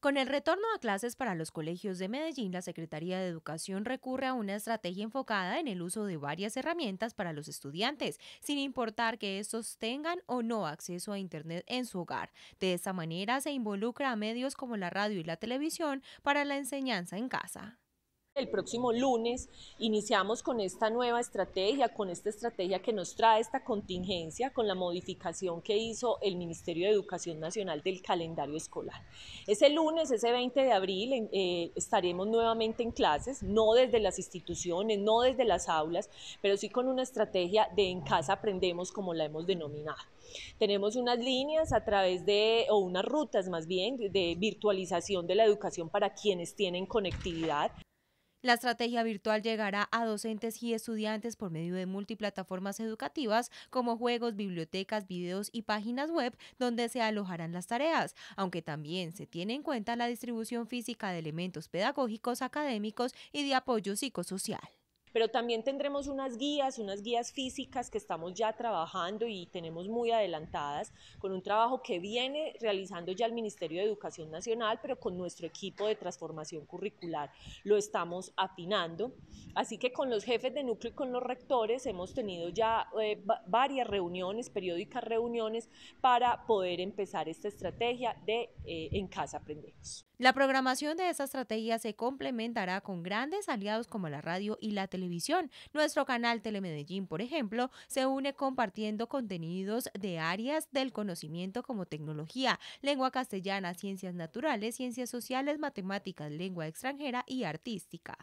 Con el retorno a clases para los colegios de Medellín, la Secretaría de Educación recurre a una estrategia enfocada en el uso de varias herramientas para los estudiantes, sin importar que estos tengan o no acceso a Internet en su hogar. De esta manera se involucra a medios como la radio y la televisión para la enseñanza en casa. El próximo lunes iniciamos con esta nueva estrategia, con esta estrategia que nos trae esta contingencia, con la modificación que hizo el Ministerio de Educación Nacional del calendario escolar. Ese lunes, ese 20 de abril, eh, estaremos nuevamente en clases, no desde las instituciones, no desde las aulas, pero sí con una estrategia de en casa aprendemos, como la hemos denominado. Tenemos unas líneas a través de, o unas rutas más bien, de virtualización de la educación para quienes tienen conectividad. La estrategia virtual llegará a docentes y estudiantes por medio de multiplataformas educativas como juegos, bibliotecas, videos y páginas web donde se alojarán las tareas, aunque también se tiene en cuenta la distribución física de elementos pedagógicos, académicos y de apoyo psicosocial pero también tendremos unas guías, unas guías físicas que estamos ya trabajando y tenemos muy adelantadas con un trabajo que viene realizando ya el Ministerio de Educación Nacional, pero con nuestro equipo de transformación curricular lo estamos afinando. Así que con los jefes de núcleo y con los rectores hemos tenido ya eh, varias reuniones, periódicas reuniones, para poder empezar esta estrategia de eh, En casa aprendemos. La programación de esta estrategia se complementará con grandes aliados como la radio y la televisión. Nuestro canal Telemedellín, por ejemplo, se une compartiendo contenidos de áreas del conocimiento como tecnología, lengua castellana, ciencias naturales, ciencias sociales, matemáticas, lengua extranjera y artística.